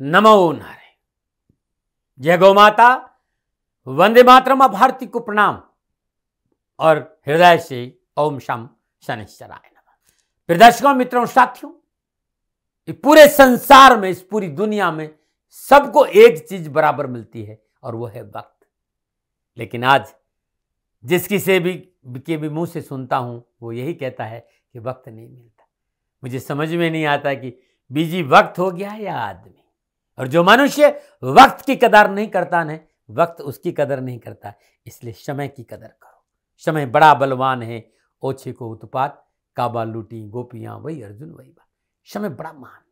नमो नारायण जय गौ माता वंदे मातरम भारती को प्रणाम और हृदय से ओम शम शनिश्चराय नम प्रदर्शकों दर्शकों मित्रों साथियों पूरे संसार में इस पूरी दुनिया में सबको एक चीज बराबर मिलती है और वो है वक्त लेकिन आज जिसकी से भी के भी मुंह से सुनता हूं वो यही कहता है कि वक्त नहीं मिलता मुझे समझ में नहीं आता कि बीजी वक्त हो गया या आदमी और जो मनुष्य वक्त की कदर नहीं करता ने वक्त उसकी कदर नहीं करता इसलिए समय की कदर करो समय बड़ा बलवान है ओछे को उत्पात काबा लूटी गोपियां वही अर्जुन वही बात समय बड़ा महान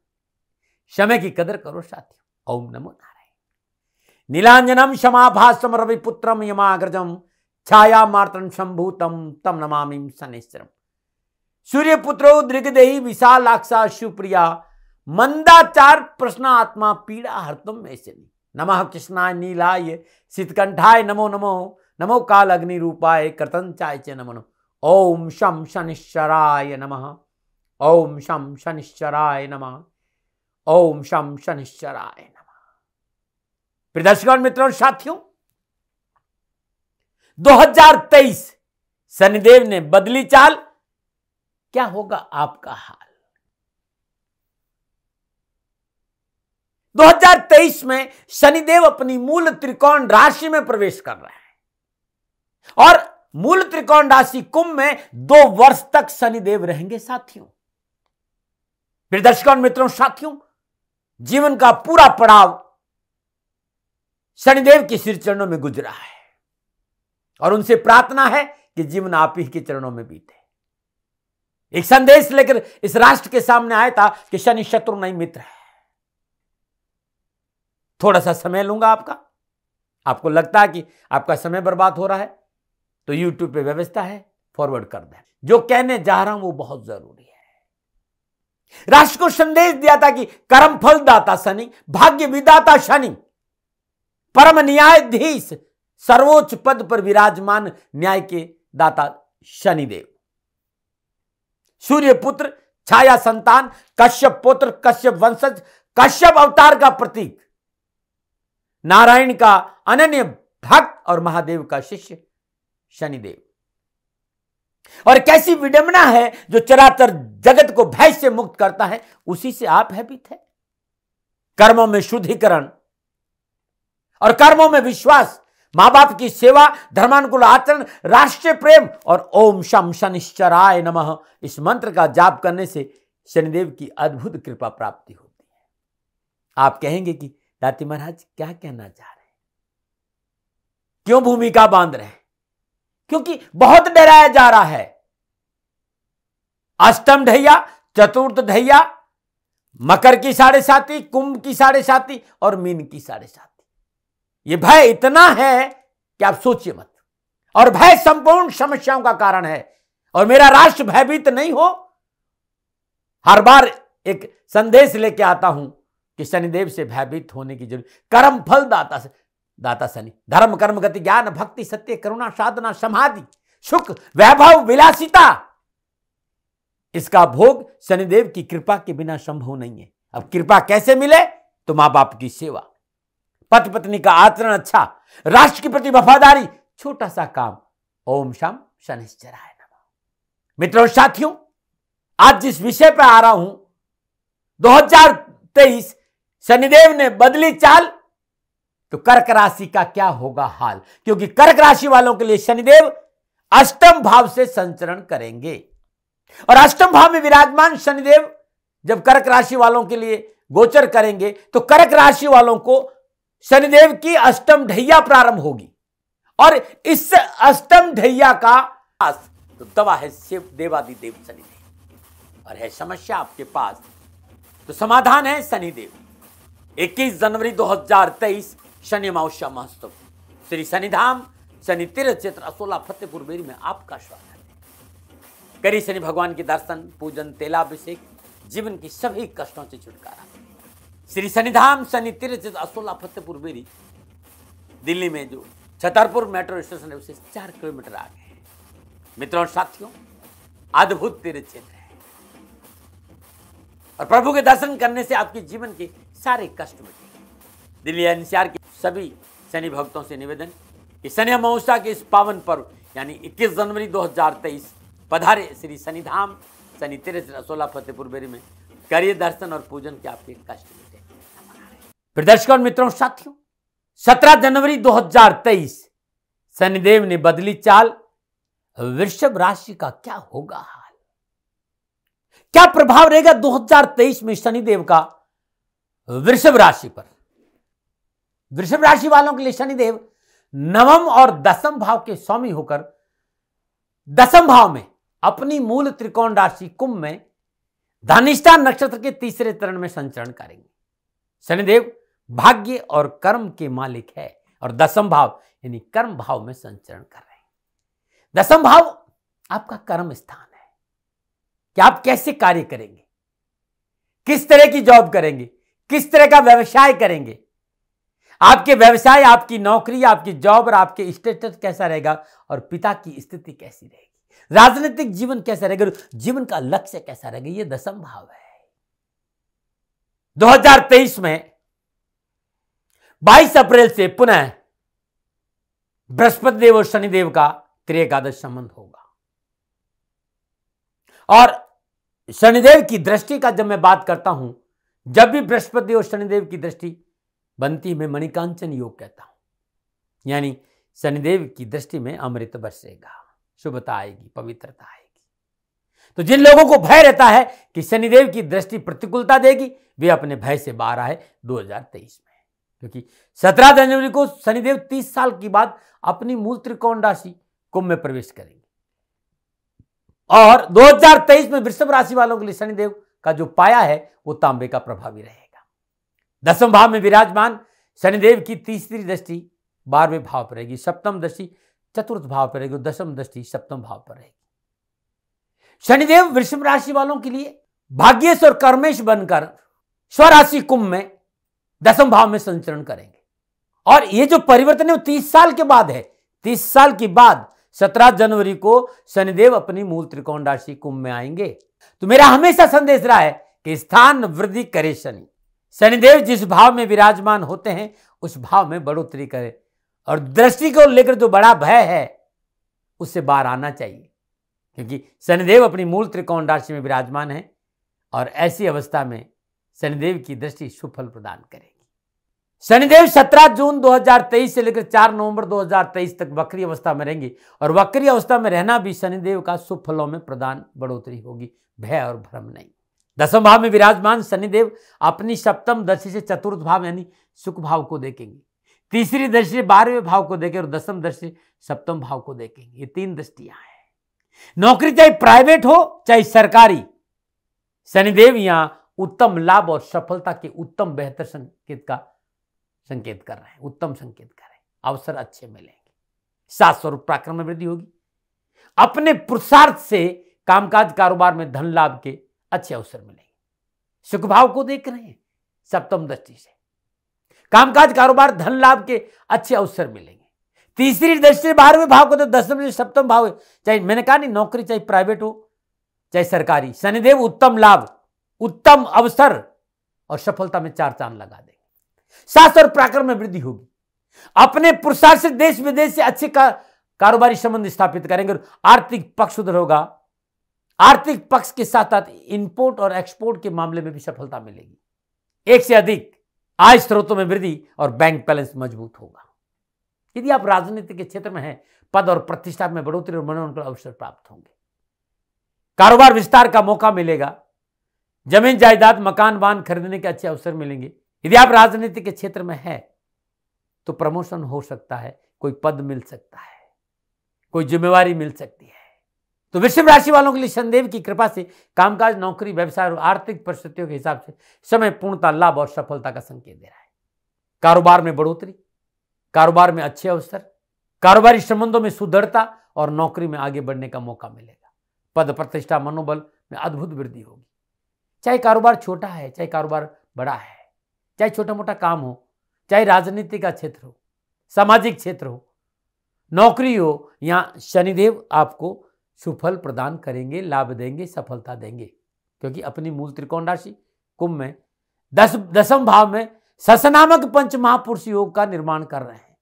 समय की कदर करो साथियों ओम नमो नारायण नीलांजनम क्षमाभासम रविपुत्रम यमाग्रजम छाया मार्तन शंभूतम तम नमामि सनेश्वरम सूर्यपुत्रो दृगदेही विशालाक्षा सुप्रिया मंदाचार प्रश्नात्मा पीड़ा हरतम ऐसे नहीं नम कृष्णाय नीलाय शीतकंठाय नमो नमो नमो काल अग्नि रूपाय चाय च नमो नमो ओम शम शनिश्चराय नम ओम शम शनिश्चराय नम ओम शम शनिश्चराय नम प्रदर्शकों मित्रों साथियों 2023 शनिदेव ने बदली चाल क्या होगा आपका हाल 2023 में शनिदेव अपनी मूल त्रिकोण राशि में प्रवेश कर रहे हैं और मूल त्रिकोण राशि कुंभ में दो वर्ष तक शनिदेव रहेंगे साथियों फिर दर्शकों मित्रों साथियों जीवन का पूरा पड़ाव शनिदेव के सिर चरणों में गुजरा है और उनसे प्रार्थना है कि जीवन आप ही के चरणों में बीते एक संदेश लेकर इस राष्ट्र के सामने आया था कि शनि शत्रु नहीं मित्र है थोड़ा सा समय लूंगा आपका आपको लगता है कि आपका समय बर्बाद हो रहा है तो यूट्यूब पे व्यवस्था है फॉरवर्ड कर दें जो कहने जा रहा हूं वो बहुत जरूरी है राष्ट्र को संदेश दिया था कि कर्म फल दाता शनि भाग्य विदाता शनि परम न्यायाधीश सर्वोच्च पद पर विराजमान न्याय के दाता शनिदेव सूर्य पुत्र छाया संतान कश्यप पुत्र कश्यप वंशज कश्यप अवतार का प्रतीक नारायण का अनन्य भक्त और महादेव का शिष्य शनिदेव और कैसी विडंबना है जो चराचर जगत को भय से मुक्त करता है उसी से आप हैबित है कर्मों में शुद्धिकरण और कर्मों में विश्वास मां बाप की सेवा धर्मानुकूल आचरण राष्ट्र प्रेम और ओम शम शनिश्चराय नमः इस मंत्र का जाप करने से शनिदेव की अद्भुत कृपा प्राप्ति होती है आप कहेंगे कि दाती महाराज क्या कहना चाह रहे हैं क्यों भूमिका बांध रहे हैं क्योंकि बहुत डराया जा रहा है अष्टम ढैया चतुर्थ ढैया मकर की साढ़े साथी कुंभ की साढ़े साथी और मीन की साढ़े साथी ये भय इतना है कि आप सोचिए मत और भय संपूर्ण समस्याओं का कारण है और मेरा राष्ट्र भयभीत नहीं हो हर बार एक संदेश लेके आता हूं कि शनिदेव से भयभीत होने की जरूरत कर्म फल दाता से दाता शनि धर्म कर्म गति ज्ञान भक्ति सत्य करुणा साधना समाधि सुख वैभव विलासिता इसका भोग शनिदेव की कृपा के बिना संभव नहीं है अब कृपा कैसे मिले तो मां बाप की सेवा पति पत्नी का आचरण अच्छा राष्ट्र के प्रति वफादारी छोटा सा काम ओम शाम शनिश्चराय नमः मित्रों साथियों आज जिस विषय पर आ रहा हूं 2023 शनिदेव ने बदली चाल तो कर्क राशि का क्या होगा हाल क्योंकि कर्क राशि वालों के लिए शनिदेव अष्टम भाव से संचरण करेंगे और अष्टम भाव में विराजमान शनिदेव जब कर्क राशि वालों के लिए गोचर करेंगे तो कर्क राशि वालों को शनिदेव की अष्टम ढैया प्रारंभ होगी और इस अष्टम ढैया का तो दवा है शिव देवादि देव शनिदेव और है समस्या आपके पास तो समाधान है शनिदेव 21 जनवरी 2023 शनि अमावस्या महोत्सव श्री शनिधाम शनि तीर्थ क्षेत्र असोला फतेहपुर बेरी में आपका स्वागत है करी शनि भगवान के दर्शन पूजन तेलाभिषेक जीवन की सभी कष्टों से छुटकारा श्री शनिधाम शनि तीर्थ क्षेत्र असोला फतेहपुर बेरी दिल्ली में जो छतरपुर मेट्रो स्टेशन है उसे चार किलोमीटर आगे है मित्रों और साथियों अद्भुत तीर्थ क्षेत्र है और प्रभु के दर्शन करने से आपके जीवन की सारे कष्ट मिटे दिल्ली एनसीआर के सभी शनि भक्तों से निवेदन कि शनि अमावस्या के इस पावन पर्व यानी 21 जनवरी 2023 पधारे श्री शनिधाम शनि तीर्थ रसोला फतेहपुर बेरी में करिए दर्शन और पूजन के आपके कष्ट मिटे प्रदर्शक और मित्रों साथियों 17 जनवरी 2023 शनिदेव ने बदली चाल वृषभ राशि का क्या होगा हाल क्या प्रभाव रहेगा 2023 में शनिदेव का वृषभ राशि पर वृषभ राशि वालों के लिए शनिदेव नवम और दसम भाव के स्वामी होकर दसम भाव में अपनी मूल त्रिकोण राशि कुंभ में धनिष्ठा नक्षत्र के तीसरे चरण में संचरण करेंगे शनिदेव भाग्य और कर्म के मालिक है और दसम भाव यानी कर्म भाव में संचरण कर रहे हैं दसम भाव आपका कर्म स्थान है कि आप कैसे कार्य करेंगे किस तरह की जॉब करेंगे किस तरह का व्यवसाय करेंगे आपके व्यवसाय आपकी नौकरी आपकी जॉब और आपके स्टेटस कैसा रहेगा और पिता की स्थिति कैसी रहेगी राजनीतिक जीवन कैसा रहेगा जीवन का लक्ष्य कैसा रहेगा यह दसम भाव है 2023 में 22 अप्रैल से पुनः बृहस्पति देव और शनिदेव का त्रिएकादश संबंध होगा और शनिदेव की दृष्टि का जब मैं बात करता हूं जब भी बृहस्पति और शनिदेव की दृष्टि बनती मैं मणिकांचन योग कहता हूं यानी शनिदेव की दृष्टि में अमृत बरसेगा शुभता आएगी पवित्रता आएगी तो जिन लोगों को भय रहता है कि शनिदेव की दृष्टि प्रतिकूलता देगी वे अपने भय से बाहर आए 2023 में क्योंकि सत्रह जनवरी को शनिदेव तीस साल के बाद अपनी मूल त्रिकोण राशि कुंभ में प्रवेश करेंगे और 2023 में वृषभ राशि वालों के लिए शनिदेव का जो पाया है वो तांबे का प्रभावी रहेगा दसम भाव में विराजमान शनिदेव की तीसरी दृष्टि बारहवें भाव पर रहेगी सप्तम दृष्टि चतुर्थ भाव पर रहेगी दसम दृष्टि सप्तम भाव पर रहेगी शनिदेव वृषभ राशि वालों के लिए भाग्येश और कर्मेश बनकर स्वराशि कुंभ में दसम भाव में संचरण करेंगे और ये जो परिवर्तन है वो तीस साल के बाद है तीस साल के बाद सत्रह जनवरी को शनिदेव अपनी मूल त्रिकोण राशि कुंभ में आएंगे तो मेरा हमेशा संदेश रहा है कि स्थान वृद्धि करे शनि शनिदेव जिस भाव में विराजमान होते हैं उस भाव में बढ़ोतरी करें और दृष्टि को लेकर जो बड़ा भय है उससे बाहर आना चाहिए क्योंकि शनिदेव अपनी मूल त्रिकोण राशि में विराजमान है और ऐसी अवस्था में शनिदेव की दृष्टि सुफल प्रदान करे शनिदेव 17 जून 2023 से लेकर 4 नवंबर 2023 तक वक्री अवस्था में रहेंगे और वक्री अवस्था में रहना भी शनिदेव का शुभ फलों में प्रदान बढ़ोतरी होगी भय और भ्रम नहीं दसम भाव में विराजमान शनिदेव अपनी सप्तम दशी से चतुर्थ भाव यानी सुख भाव को देखेंगे तीसरी दृष्टि से बारहवें भाव को देखें और दसम दृष्टि सप्तम भाव को देखेंगे ये तीन दृष्टियां हैं नौकरी चाहे प्राइवेट हो चाहे सरकारी शनिदेव यहां उत्तम लाभ और सफलता के उत्तम बेहतर संकेत का संकेत कर रहे हैं उत्तम संकेत कर रहे हैं अवसर अच्छे मिलेंगे सात स्वरूप पराक्रम में वृद्धि होगी अपने पुरुषार्थ से कामकाज कारोबार में धन लाभ के अच्छे अवसर मिलेंगे सुख भाव को देख रहे हैं सप्तम दृष्टि से कामकाज कारोबार धन लाभ के अच्छे अवसर मिलेंगे तीसरी दृष्टि बारहवें भाव को तो दसम सप्तम भाव चाहे मैंने कहा नहीं नौकरी चाहे प्राइवेट हो चाहे सरकारी शनिदेव उत्तम लाभ उत्तम अवसर और सफलता में चार चांद लगा दे शास्त्र और प्राकर में वृद्धि होगी अपने पुरुषार्थ से देश विदेश से अच्छे का, कारोबारी संबंध स्थापित करेंगे और आर्थिक पक्ष उधर होगा आर्थिक पक्ष के साथ साथ इंपोर्ट और एक्सपोर्ट के मामले में भी सफलता मिलेगी एक से अधिक आय स्रोतों में वृद्धि और बैंक बैलेंस मजबूत होगा यदि आप राजनीति के क्षेत्र में हैं पद और प्रतिष्ठा में बढ़ोतरी और मनोरंजन अवसर प्राप्त होंगे कारोबार विस्तार का मौका मिलेगा जमीन जायदाद मकान वाहन खरीदने के अच्छे अवसर मिलेंगे यदि आप राजनीति के क्षेत्र में है तो प्रमोशन हो सकता है कोई पद मिल सकता है कोई जिम्मेवारी मिल सकती है तो वृषभ राशि वालों के लिए शनिदेव की कृपा से कामकाज नौकरी व्यवसाय और आर्थिक परिस्थितियों के हिसाब से समय पूर्णता लाभ और सफलता का संकेत दे रहा है कारोबार में बढ़ोतरी कारोबार में अच्छे अवसर कारोबारी संबंधों में सुदृढ़ता और नौकरी में आगे बढ़ने का मौका मिलेगा पद प्रतिष्ठा मनोबल में अद्भुत वृद्धि होगी चाहे कारोबार छोटा है चाहे कारोबार बड़ा है चाहे छोटा मोटा काम हो चाहे राजनीति का क्षेत्र हो सामाजिक क्षेत्र हो नौकरी हो यहाँ शनिदेव आपको सुफल प्रदान करेंगे लाभ देंगे सफलता देंगे क्योंकि अपनी मूल त्रिकोण राशि कुंभ में दस दसम भाव में ससनामक पंच महापुरुष योग का निर्माण कर रहे हैं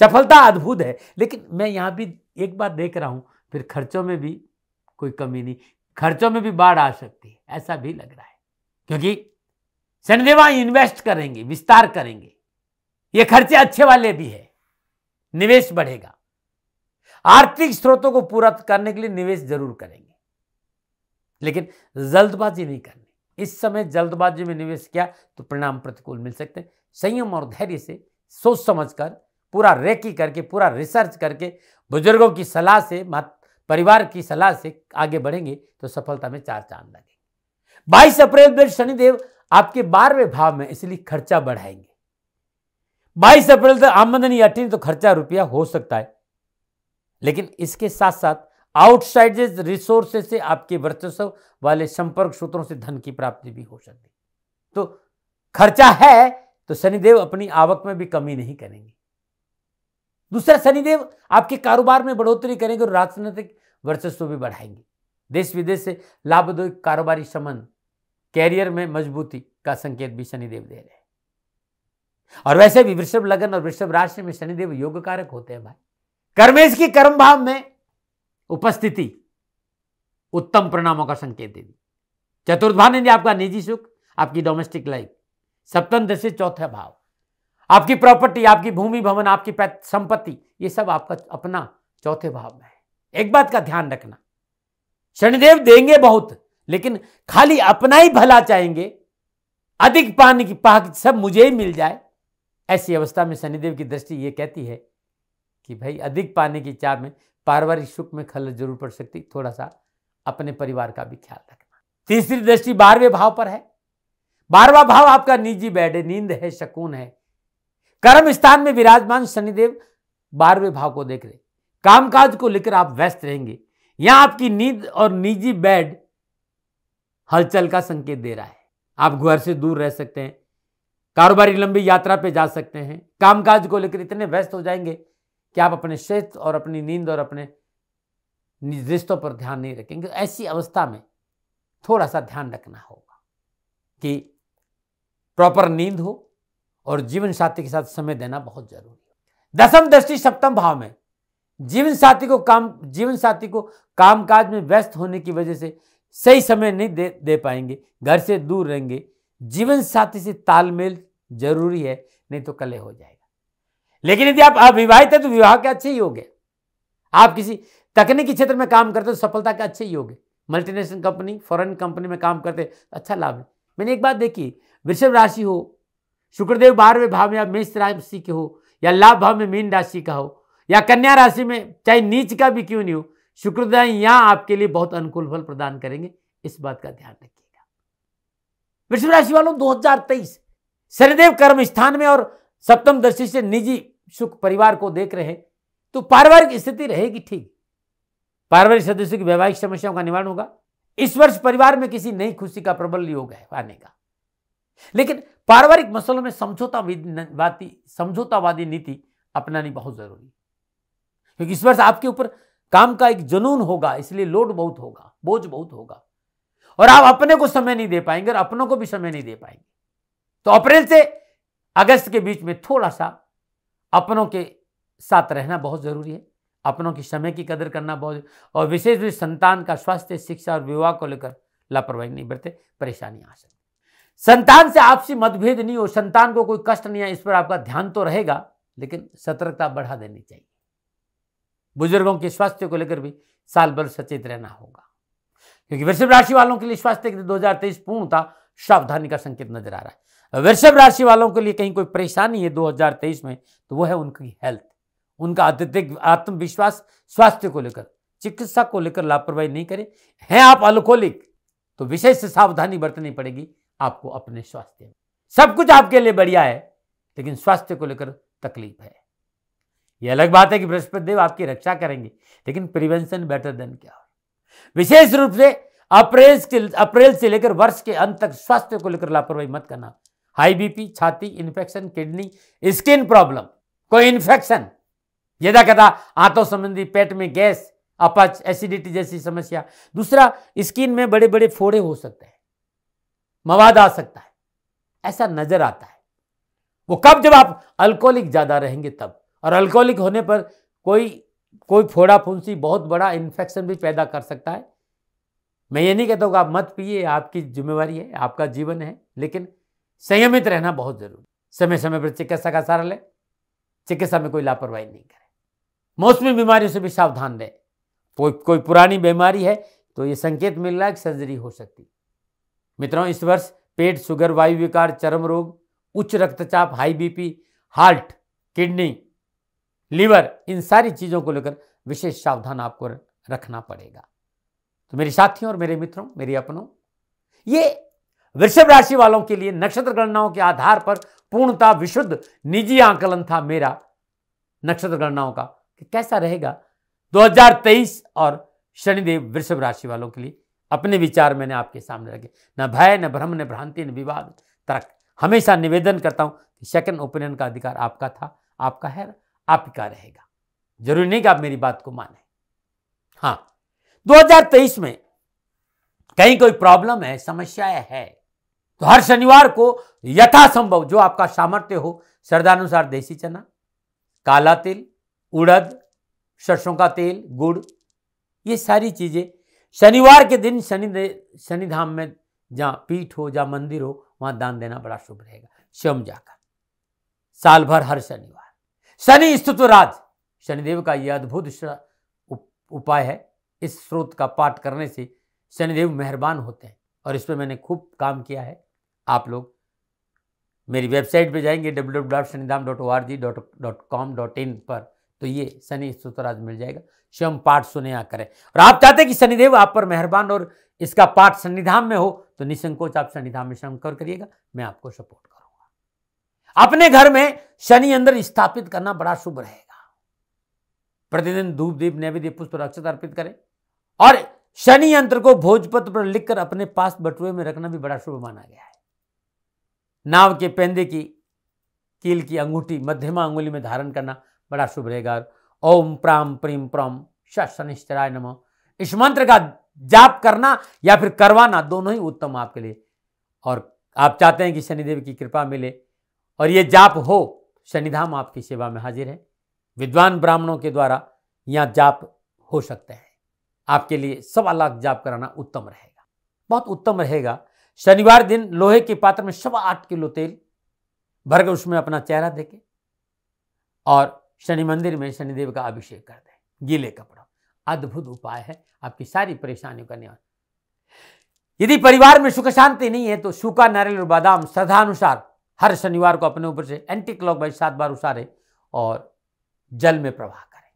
सफलता अद्भुत है लेकिन मैं यहाँ भी एक बार देख रहा हूँ फिर खर्चों में भी कोई कमी नहीं खर्चों में भी बाढ़ आ सकती है ऐसा भी लग रहा है क्योंकि शनिदेवा इन्वेस्ट करेंगे विस्तार करेंगे ये खर्चे अच्छे वाले भी है निवेश बढ़ेगा आर्थिक स्रोतों को पूरा करने के लिए निवेश जरूर करेंगे लेकिन जल्दबाजी नहीं करनी इस समय जल्दबाजी में निवेश किया तो परिणाम प्रतिकूल मिल सकते हैं संयम और धैर्य से सोच समझकर पूरा रेकी करके पूरा रिसर्च करके बुजुर्गों की सलाह से परिवार की सलाह से आगे बढ़ेंगे तो सफलता में चार चांद लगेंगे बाईस अप्रैल में शनिदेव आपके बारहवें भाव में इसलिए खर्चा बढ़ाएंगे बाईस अप्रैल तक आमदनी अठीन तो खर्चा रुपया हो सकता है लेकिन इसके साथ साथ आउटसाइड रिसोर्सेज से आपके वर्चस्व वाले संपर्क सूत्रों से धन की प्राप्ति भी हो सकती तो खर्चा है तो शनिदेव अपनी आवक में भी कमी नहीं करेंगे दूसरा शनिदेव आपके कारोबार में बढ़ोतरी करेंगे और राजनीतिक वर्चस्व भी बढ़ाएंगे देश विदेश से लाभदायक कारोबारी संबंध कैरियर में मजबूती का संकेत भी शनिदेव दे रहे हैं और वैसे भी वृषभ लगन और वृषभ राशि में शनिदेव योग कारक होते हैं भाई कर्मेश की कर्म भाव में उपस्थिति उत्तम परिणामों का संकेत देगी चतुर्थ भाव ने आपका निजी सुख आपकी डोमेस्टिक लाइफ सप्तम दृश्य चौथा भाव आपकी प्रॉपर्टी आपकी भूमि भवन आपकी संपत्ति ये सब आपका अपना चौथे भाव में है एक बात का ध्यान रखना शनिदेव देंगे बहुत लेकिन खाली अपना ही भला चाहेंगे अधिक पानी की पाक सब मुझे ही मिल जाए ऐसी अवस्था में शनिदेव की दृष्टि ये कहती है कि भाई अधिक पानी की चाह में पारिवारिक सुख में खल जरूर पड़ सकती थोड़ा सा अपने परिवार का भी ख्याल रखना तीसरी दृष्टि बारहवें भाव पर है बारहवा भाव आपका निजी बेड है नींद है शकून है कर्म स्थान में विराजमान शनिदेव बारहवें भाव को देख रहे कामकाज को लेकर आप व्यस्त रहेंगे यहां आपकी नींद और निजी बेड हलचल का संकेत दे रहा है आप घर से दूर रह सकते हैं कारोबारी लंबी यात्रा पे जा सकते हैं कामकाज को लेकर इतने व्यस्त हो जाएंगे कि आप अपने सेहत और अपनी नींद और अपने रिश्तों पर ध्यान नहीं रखेंगे तो ऐसी अवस्था में थोड़ा सा ध्यान रखना होगा कि प्रॉपर नींद हो और जीवन साथी के साथ समय देना बहुत जरूरी है दसम दृष्टि सप्तम भाव में जीवन साथी को काम जीवन साथी को कामकाज में व्यस्त होने की वजह से सही समय नहीं दे दे पाएंगे घर से दूर रहेंगे जीवन साथी से तालमेल जरूरी है नहीं तो कले हो जाएगा लेकिन यदि आप अविवाहित है तो विवाह के अच्छे योग है आप किसी तकनीकी क्षेत्र में काम करते हो सफलता के अच्छे योग है मल्टीनेशनल कंपनी फॉरेन कंपनी में काम करते तो अच्छा लाभ है मैंने एक बात देखी वृषभ राशि हो शुक्रदेव बारहवें भाव में या मेष राशि के हो या लाभ भाव में मीन राशि का हो या कन्या राशि में चाहे नीच का भी क्यों नहीं हो शुक्रोदय यहां आपके लिए बहुत अनुकूल फल प्रदान करेंगे इस बात का ध्यान रखिएगा वृषभ राशि वालों 2023 शनिदेव कर्म स्थान में और सप्तम दृष्टि से निजी सुख परिवार को देख रहे तो पारिवारिक स्थिति रहेगी ठीक पारिवारिक सदस्यों की वैवाहिक समस्याओं का निवारण होगा इस वर्ष परिवार में किसी नई खुशी का प्रबल योग है आने का लेकिन पारिवारिक मसलों में समझौतावादी समझौतावादी नीति अपनानी बहुत जरूरी क्योंकि इस वर्ष आपके ऊपर काम का एक जुनून होगा इसलिए लोड बहुत होगा बोझ बहुत होगा और आप अपने को समय नहीं दे पाएंगे और अपनों को भी समय नहीं दे पाएंगे तो अप्रैल से अगस्त के बीच में थोड़ा सा अपनों के साथ रहना बहुत ज़रूरी है अपनों की समय की कदर करना बहुत और विशेष रूप संतान का स्वास्थ्य शिक्षा और विवाह को लेकर लापरवाही नहीं बरते परेशानी आ सकती संतान से आपसी मतभेद नहीं हो संतान को कोई कष्ट नहीं आए इस पर आपका ध्यान तो रहेगा लेकिन सतर्कता बढ़ा देनी चाहिए बुजुर्गों के स्वास्थ्य को लेकर भी साल भर सचेत रहना होगा क्योंकि वृषभ राशि वालों के लिए स्वास्थ्य के लिए दो हजार तेईस पूर्णता सावधानी का संकेत नजर आ रहा है वृषभ राशि वालों के लिए कहीं कोई परेशानी है 2023 में तो वह है उनकी हेल्थ उनका अत्यधिक आत्मविश्वास स्वास्थ्य को लेकर चिकित्सा को लेकर लापरवाही नहीं करें हैं आप अल्कोहलिक तो विशेष सावधानी बरतनी पड़ेगी आपको अपने स्वास्थ्य में सब कुछ आपके लिए बढ़िया है लेकिन स्वास्थ्य को लेकर तकलीफ है ये अलग बात है कि बृहस्पति देव आपकी रक्षा करेंगे लेकिन प्रिवेंशन बेटर देन क्या विशेष रूप से अप्रैल से अप्रैल से लेकर वर्ष के अंत तक स्वास्थ्य को लेकर लापरवाही मत करना हाई बीपी छाती इन्फेक्शन किडनी स्किन प्रॉब्लम कोई इन्फेक्शन यदा कदा आंतों संबंधी पेट में गैस अपच एसिडिटी जैसी समस्या दूसरा स्किन में बड़े बड़े फोड़े हो सकते हैं मवाद आ सकता है ऐसा नजर आता है वो कब जब आप अल्कोहलिक ज्यादा रहेंगे तब और अल्कोहलिक होने पर कोई कोई फोड़ा फुंसी बहुत बड़ा इन्फेक्शन भी पैदा कर सकता है मैं ये नहीं कहता हूँ आप मत पिए आपकी जिम्मेवारी है आपका जीवन है लेकिन संयमित रहना बहुत जरूरी समय समय पर चिकित्सा का सहारा लें चिकित्सा में कोई लापरवाही नहीं करें मौसमी बीमारियों से भी सावधान रहें कोई कोई पुरानी बीमारी है तो ये संकेत मिल रहा है कि सर्जरी हो सकती मित्रों इस वर्ष पेट शुगर वायु विकार चरम रोग उच्च रक्तचाप high BP heart kidney liver इन सारी चीज़ों को लेकर विशेष सावधान आपको रखना पड़ेगा तो मेरे साथियों और मेरे मित्रों मेरे अपनों ये वृषभ राशि वालों के लिए नक्षत्र गणनाओं के आधार पर पूर्णता विशुद्ध निजी आंकलन था मेरा नक्षत्र गणनाओं का कि कैसा रहेगा 2023 और शनिदेव वृषभ राशि वालों के लिए अपने विचार मैंने आपके सामने रखे न भय न भ्रम न भ्रांति न विवाद तरक हमेशा निवेदन करता हूं कि सेकंड ओपिनियन का अधिकार आपका था आपका है आपका रहेगा जरूरी नहीं कि आप मेरी बात को माने हाँ 2023 में कहीं कोई प्रॉब्लम है समस्याएं है तो हर शनिवार को यथासंभव जो आपका सामर्थ्य हो श्रद्धानुसार देसी चना काला तिल उड़द सरसों का तेल गुड़ ये सारी चीज़ें शनिवार के दिन शनि शनिधाम में जहां पीठ हो जहां मंदिर हो वहां दान देना बड़ा शुभ रहेगा स्वयं जाकर साल भर हर शनिवार शनि राज शनिदेव का यह अद्भुत उपाय है इस स्रोत का पाठ करने से शनिदेव मेहरबान होते हैं और इस पर मैंने खूब काम किया है आप लोग मेरी वेबसाइट पे जाएंगे W Shanidham dot O R G dot dot com dot in पर तो ये शनि स्तोत्राज मिल जाएगा स्वयं पाठ सुने आ करें और आप चाहते हैं कि शनिदेव आप पर मेहरबान और इसका पाठ सन्निधाम में हो तो निसंकोच आप सन्निधाम में श्रम कर करिएगा मैं आपको सपोर्ट अपने घर में शनि अंदर स्थापित करना बड़ा शुभ रहेगा प्रतिदिन धूप दीप नैवेद्य पुष्प रक्षत अर्पित करें और शनि यंत्र को भोजपत्र पर लिखकर अपने पास बटुए में रखना भी बड़ा शुभ माना गया है नाव के पेंदे की कील की अंगूठी मध्यमा अंगुली में धारण करना बड़ा शुभ रहेगा ओम प्राम प्रीम प्रम शनिश्चराय नम इस मंत्र का जाप करना या फिर करवाना दोनों ही उत्तम आपके लिए और आप चाहते हैं कि शनिदेव की कृपा मिले और ये जाप हो शनिधाम आपकी सेवा में हाजिर है विद्वान ब्राह्मणों के द्वारा यहाँ जाप हो सकते हैं आपके लिए सवा लाख जाप कराना उत्तम रहेगा बहुत उत्तम रहेगा शनिवार दिन लोहे के पात्र में सवा आठ किलो तेल भरकर उसमें अपना चेहरा देके और शनि मंदिर में शनिदेव का अभिषेक कर दें गीले कपड़ों अद्भुत उपाय है आपकी सारी परेशानियों का निवारण यदि परिवार में सुख शांति नहीं है तो सूखा नारियल और बादाम श्रद्धानुसार हर शनिवार को अपने ऊपर से एंटी क्लॉक वाइज सात बार उसारे और जल में प्रवाह करें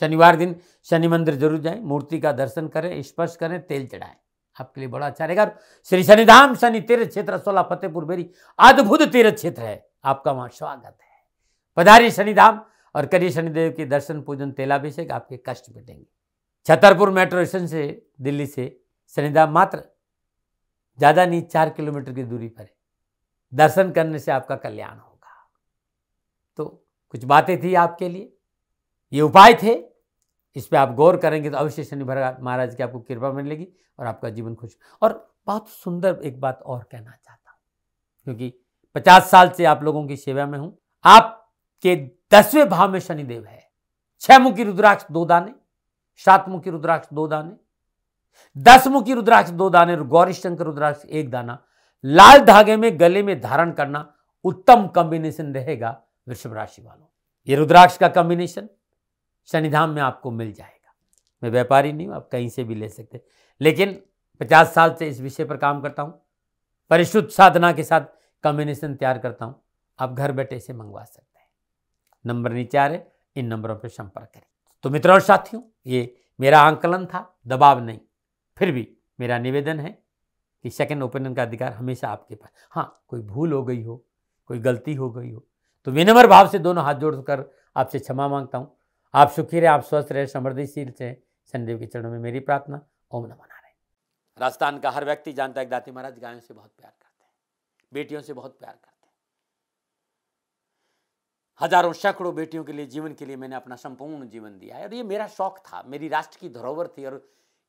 शनिवार दिन शनि मंदिर जरूर जाएं मूर्ति का दर्शन करें स्पर्श करें तेल चढ़ाएं आपके लिए बड़ा अच्छा रहेगा श्री शनिधाम शनि तीर्थ क्षेत्र सोलह फतेहपुर बेरी अद्भुत तीर्थ क्षेत्र है आपका वहां स्वागत है पधारी शनिधाम और करिए शनिदेव के दर्शन पूजन तेलाभिषेक आपके कष्ट मिटेंगे छतरपुर मेट्रो स्टेशन से दिल्ली से शनिधाम मात्र ज़्यादा नहीं चार किलोमीटर की दूरी पर है दर्शन करने से आपका कल्याण होगा तो कुछ बातें थी आपके लिए ये उपाय थे इस पर आप गौर करेंगे तो अवश्य शनि महाराज की आपको कृपा मिलेगी और आपका जीवन खुश और बहुत सुंदर एक बात और कहना चाहता हूँ क्योंकि पचास साल से आप लोगों की सेवा में हूँ आपके दसवें भाव में शनिदेव है छह मुखी रुद्राक्ष दो दाने सात मुखी रुद्राक्ष दो दाने दस मुखी रुद्राक्ष दो दाने गौरी शंकर रुद्राक्ष एक दाना लाल धागे में गले में धारण करना उत्तम कॉम्बिनेशन रहेगा वृषभ राशि वालों ये रुद्राक्ष का कॉम्बिनेशन शनिधाम में आपको मिल जाएगा मैं व्यापारी नहीं हूं आप कहीं से भी ले सकते लेकिन पचास साल से इस विषय पर काम करता हूं परिशुद्ध साधना के साथ कॉम्बिनेशन तैयार करता हूं आप घर बैठे से मंगवा सकते हैं नंबर नीचे आ रहे इन नंबरों पर संपर्क करें तो मित्रों और साथियों ये मेरा आंकलन था दबाव नहीं फिर भी मेरा निवेदन है कि सेकेंड ओपिनियन का अधिकार हमेशा आपके पास हाँ कोई भूल हो गई हो कोई गलती हो गई हो तो विनम्र भाव से दोनों हाथ जोड़कर आपसे क्षमा मांगता हूँ आप सुखी रहे आप स्वस्थ रहे समृद्धिशील रहे शनिदेव के चरणों में मेरी प्रार्थना ओम नमः नारायण राजस्थान का हर व्यक्ति जानता है दाती महाराज गायों से बहुत प्यार करते हैं बेटियों से बहुत प्यार करते हैं हजारों सैकड़ों बेटियों के लिए जीवन के लिए मैंने अपना संपूर्ण जीवन दिया है और ये मेरा शौक था मेरी राष्ट्र की धरोहर थी और